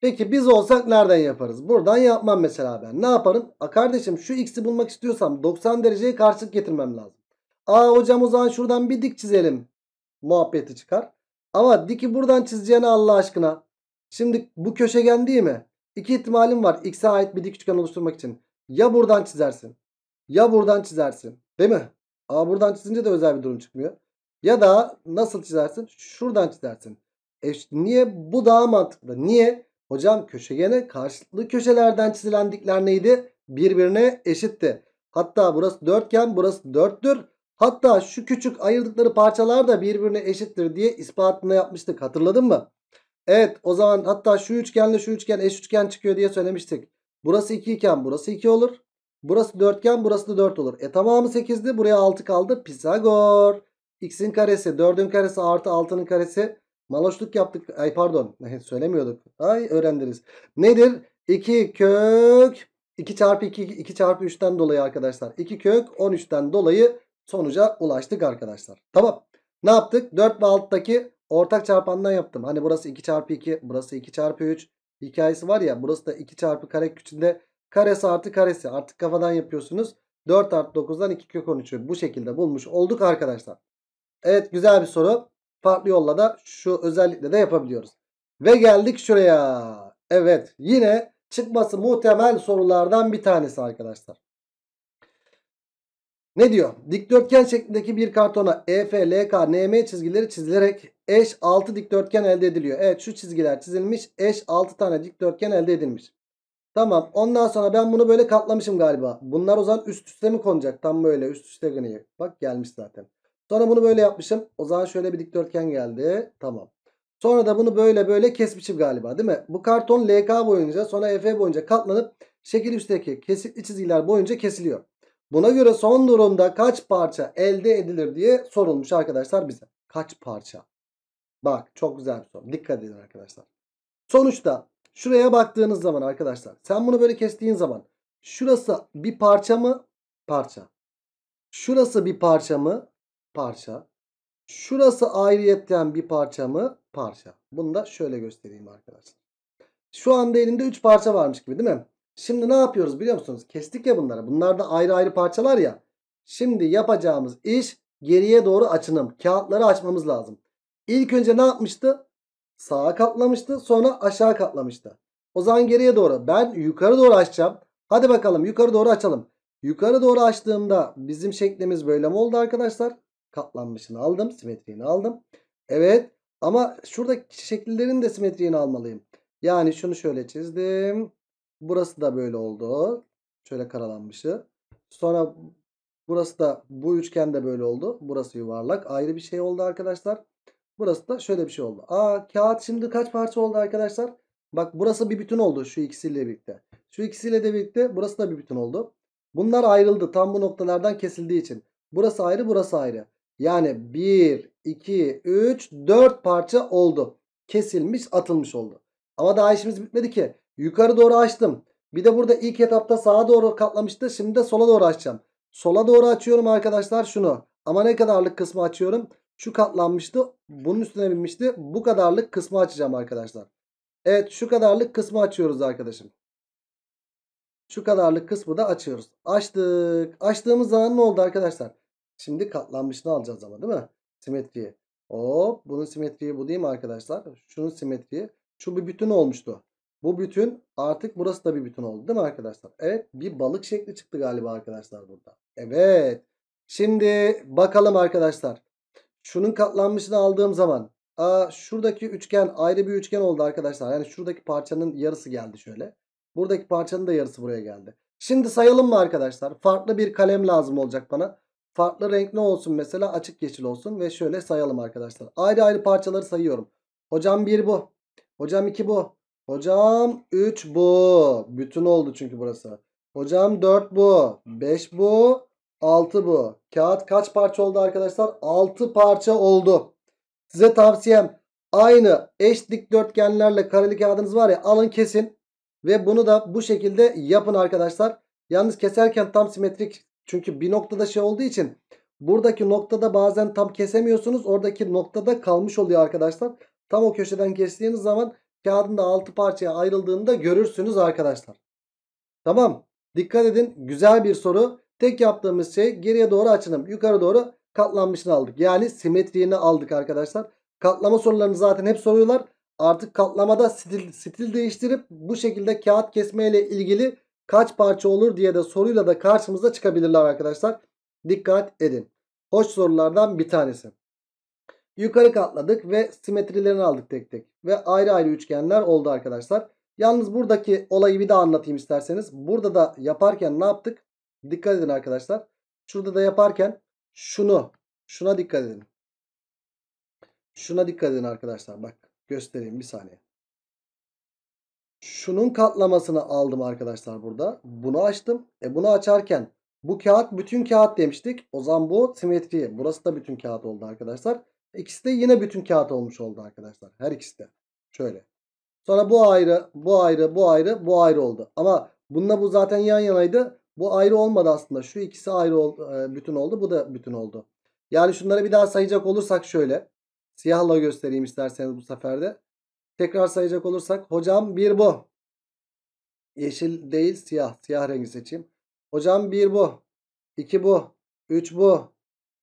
Peki biz olsak nereden yaparız? Buradan yapmam mesela ben. Ne yaparım? A kardeşim şu x'i bulmak istiyorsam 90 dereceye karşılık getirmem lazım. Aa hocam o zaman şuradan bir dik çizelim. Muhabbeti çıkar. Ama diki buradan çizeceğini Allah aşkına. Şimdi bu köşegen değil mi? İki ihtimalim var. X'e ait bir dik üçgen oluşturmak için. Ya buradan çizersin. Ya buradan çizersin. Değil mi? Ama buradan çizince de özel bir durum çıkmıyor. Ya da nasıl çizersin? Şuradan çizersin. E niye? Bu daha mantıklı. Niye? Hocam köşegene karşılıklı köşelerden çizilen dikler neydi? Birbirine eşitti. Hatta burası dörtgen burası dörttür. Hatta şu küçük ayırdıkları parçalar da birbirine eşittir diye ispatını yapmıştık. Hatırladın mı? Evet o zaman hatta şu üçgenle şu üçgen eş üçgen çıkıyor diye söylemiştik. Burası 2 iken burası 2 olur. Burası dörtgen burası da 4 olur. E tamamı 8'di buraya 6 kaldı. Pisagor. X'in karesi 4'ün karesi artı 6'nın karesi. Maloşluk yaptık. Ay pardon söylemiyorduk. Ay öğrendiniz. Nedir? 2 kök 2 çarpı 2 2 çarpı 3'ten dolayı arkadaşlar. 2 kök 13'ten dolayı sonuca ulaştık arkadaşlar. Tamam. Ne yaptık? 4 ve alttaki ortak çarpandan yaptım. Hani burası 2 çarpı 2 burası 2 çarpı 3 hikayesi var ya burası da 2 çarpı kare küçüğünde karesi artı karesi. Artık kafadan yapıyorsunuz. 4 artı 9'dan 2 kök 13'ü bu şekilde bulmuş olduk arkadaşlar. Evet güzel bir soru. Farklı yolla da şu özellikle de yapabiliyoruz. Ve geldik şuraya. Evet yine çıkması muhtemel sorulardan bir tanesi arkadaşlar. Ne diyor? Dikdörtgen şeklindeki bir kartona EF, LK, NM çizgileri çizilerek eş 6 dikdörtgen elde ediliyor. Evet şu çizgiler çizilmiş. Eş 6 tane dikdörtgen elde edilmiş. Tamam ondan sonra ben bunu böyle katlamışım galiba. Bunlar o zaman üst üste mi konacak? Tam böyle üst üste gönüyor. Bak gelmiş zaten. Sonra bunu böyle yapmışım. O zaman şöyle bir dikdörtgen geldi. Tamam. Sonra da bunu böyle böyle kesmişim galiba değil mi? Bu karton LK boyunca sonra EF boyunca katlanıp şekil üstteki kesikli çizgiler boyunca kesiliyor. Buna göre son durumda kaç parça elde edilir diye sorulmuş arkadaşlar bize. Kaç parça? Bak çok güzel bir soru. Dikkat edin arkadaşlar. Sonuçta şuraya baktığınız zaman arkadaşlar sen bunu böyle kestiğin zaman şurası bir parça mı? Parça. Şurası bir parça mı? Parça. Şurası ayrıyetten bir parça mı? Parça. Bunu da şöyle göstereyim arkadaşlar. Şu anda elinde 3 parça varmış gibi değil mi? Şimdi ne yapıyoruz biliyor musunuz? Kestik ya bunları. Bunlar da ayrı ayrı parçalar ya. Şimdi yapacağımız iş geriye doğru açınım. Kağıtları açmamız lazım. İlk önce ne yapmıştı? Sağa katlamıştı. Sonra aşağı katlamıştı. O zaman geriye doğru. Ben yukarı doğru açacağım. Hadi bakalım yukarı doğru açalım. Yukarı doğru açtığımda bizim şeklimiz böyle mi oldu arkadaşlar? Katlanmışını aldım. Simetriğini aldım. Evet. Ama şuradaki şekillerin de simetriğini almalıyım. Yani şunu şöyle çizdim. Burası da böyle oldu. Şöyle karalanmışı. Sonra burası da bu üçgen de böyle oldu. Burası yuvarlak. Ayrı bir şey oldu arkadaşlar. Burası da şöyle bir şey oldu. Aa kağıt şimdi kaç parça oldu arkadaşlar? Bak burası bir bütün oldu şu ikisiyle birlikte. Şu ikisiyle de birlikte burası da bir bütün oldu. Bunlar ayrıldı tam bu noktalardan kesildiği için. Burası ayrı burası ayrı. Yani 1, 2, 3, 4 parça oldu. Kesilmiş atılmış oldu. Ama daha işimiz bitmedi ki. Yukarı doğru açtım. Bir de burada ilk etapta sağa doğru katlamıştı. Şimdi de sola doğru açacağım. Sola doğru açıyorum arkadaşlar şunu. Ama ne kadarlık kısmı açıyorum? Şu katlanmıştı. Bunun üstüne binmişti. Bu kadarlık kısmı açacağım arkadaşlar. Evet şu kadarlık kısmı açıyoruz arkadaşım. Şu kadarlık kısmı da açıyoruz. Açtık. Açtığımız zaman ne oldu arkadaşlar? Şimdi katlanmışını alacağız ama değil mi? Simetriyi. Hop bunun simetriyi bu değil mi arkadaşlar? Şunun simetriyi. Şu bir bütün olmuştu. Bu bütün artık burası da bir bütün oldu değil mi arkadaşlar? Evet bir balık şekli çıktı galiba arkadaşlar burada. Evet. Şimdi bakalım arkadaşlar. Şunun katlanmışını aldığım zaman a, şuradaki üçgen ayrı bir üçgen oldu arkadaşlar. Yani şuradaki parçanın yarısı geldi şöyle. Buradaki parçanın da yarısı buraya geldi. Şimdi sayalım mı arkadaşlar? Farklı bir kalem lazım olacak bana. Farklı renk ne olsun mesela? Açık yeşil olsun ve şöyle sayalım arkadaşlar. Ayrı ayrı parçaları sayıyorum. Hocam 1 bu. Hocam 2 bu. Hocam 3 bu. Bütün oldu çünkü burası. Hocam 4 bu. 5 bu. 6 bu. Kağıt kaç parça oldu arkadaşlar? 6 parça oldu. Size tavsiyem aynı eş dikdörtgenlerle kareli kağıdınız var ya alın kesin. Ve bunu da bu şekilde yapın arkadaşlar. Yalnız keserken tam simetrik çünkü bir noktada şey olduğu için buradaki noktada bazen tam kesemiyorsunuz. Oradaki noktada kalmış oluyor arkadaşlar. Tam o köşeden kestiğiniz zaman kağıdın da 6 parçaya ayrıldığını da görürsünüz arkadaşlar. Tamam. Dikkat edin. Güzel bir soru. Tek yaptığımız şey geriye doğru açılım. Yukarı doğru katlanmışını aldık. Yani simetriğini aldık arkadaşlar. Katlama sorularını zaten hep soruyorlar. Artık katlamada stil, stil değiştirip bu şekilde kağıt kesmeyle ilgili kaç parça olur diye de soruyla da karşımıza çıkabilirler arkadaşlar. Dikkat edin. Hoş sorulardan bir tanesi. Yukarı katladık ve simetrilerini aldık tek tek. Ve ayrı ayrı üçgenler oldu arkadaşlar. Yalnız buradaki olayı bir daha anlatayım isterseniz. Burada da yaparken ne yaptık? Dikkat edin arkadaşlar. Şurada da yaparken şunu, şuna dikkat edin. Şuna dikkat edin arkadaşlar. Bak göstereyim bir saniye. Şunun katlamasını aldım arkadaşlar burada. Bunu açtım. E bunu açarken bu kağıt bütün kağıt demiştik. O zaman bu simetri. Burası da bütün kağıt oldu arkadaşlar. İkisi de yine bütün kağıt olmuş oldu arkadaşlar. Her ikisi de. Şöyle. Sonra bu ayrı, bu ayrı, bu ayrı, bu ayrı oldu. Ama bununla bu zaten yan yanaydı. Bu ayrı olmadı aslında. Şu ikisi ayrı ol, e, bütün oldu. Bu da bütün oldu. Yani şunları bir daha sayacak olursak şöyle. Siyahla göstereyim isterseniz bu sefer de. Tekrar sayacak olursak. Hocam bir bu. Yeşil değil siyah. Siyah rengi seçeyim. Hocam bir bu. iki bu. üç bu.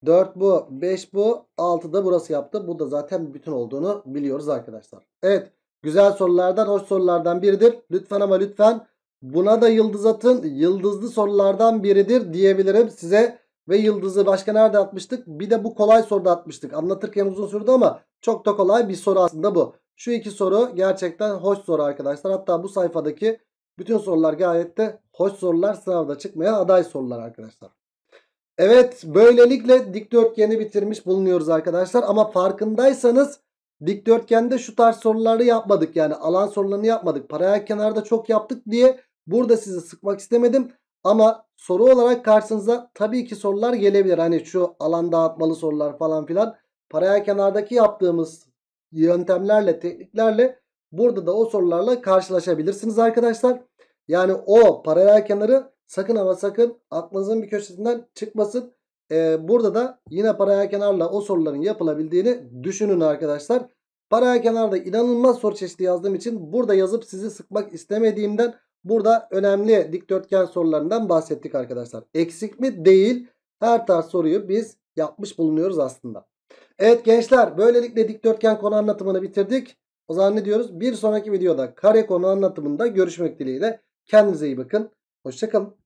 dört bu, beş bu, altı da burası yaptı. Bu da zaten bütün olduğunu biliyoruz arkadaşlar. Evet, güzel sorulardan, hoş sorulardan biridir. Lütfen ama lütfen Buna da yıldız atın. Yıldızlı sorulardan biridir diyebilirim size. Ve yıldızı başka nerede atmıştık? Bir de bu kolay soruda atmıştık. Anlatırken uzun sürdü ama çok da kolay bir soru aslında bu. Şu iki soru gerçekten hoş soru arkadaşlar. Hatta bu sayfadaki bütün sorular gayet de hoş sorular sınavda çıkmaya aday sorular arkadaşlar. Evet böylelikle dikdörtgeni bitirmiş bulunuyoruz arkadaşlar. Ama farkındaysanız dikdörtgende şu tarz soruları yapmadık. Yani alan sorularını yapmadık. Paralel kenarda çok yaptık diye Burada sizi sıkmak istemedim. Ama soru olarak karşınıza tabii ki sorular gelebilir. Hani şu alan dağıtmalı sorular falan filan. Paraya kenardaki yaptığımız yöntemlerle, tekniklerle burada da o sorularla karşılaşabilirsiniz arkadaşlar. Yani o paraya kenarı sakın ama sakın aklınızın bir köşesinden çıkmasın. Ee, burada da yine paraya kenarla o soruların yapılabildiğini düşünün arkadaşlar. paraya kenarda inanılmaz soru çeşidi yazdığım için burada yazıp sizi sıkmak istemediğimden Burada önemli dikdörtgen sorularından bahsettik arkadaşlar. Eksik mi? Değil. Her tarz soruyu biz yapmış bulunuyoruz aslında. Evet gençler böylelikle dikdörtgen konu anlatımını bitirdik. O zaman ne diyoruz? Bir sonraki videoda kare konu anlatımında görüşmek dileğiyle. Kendinize iyi bakın. Hoşçakalın.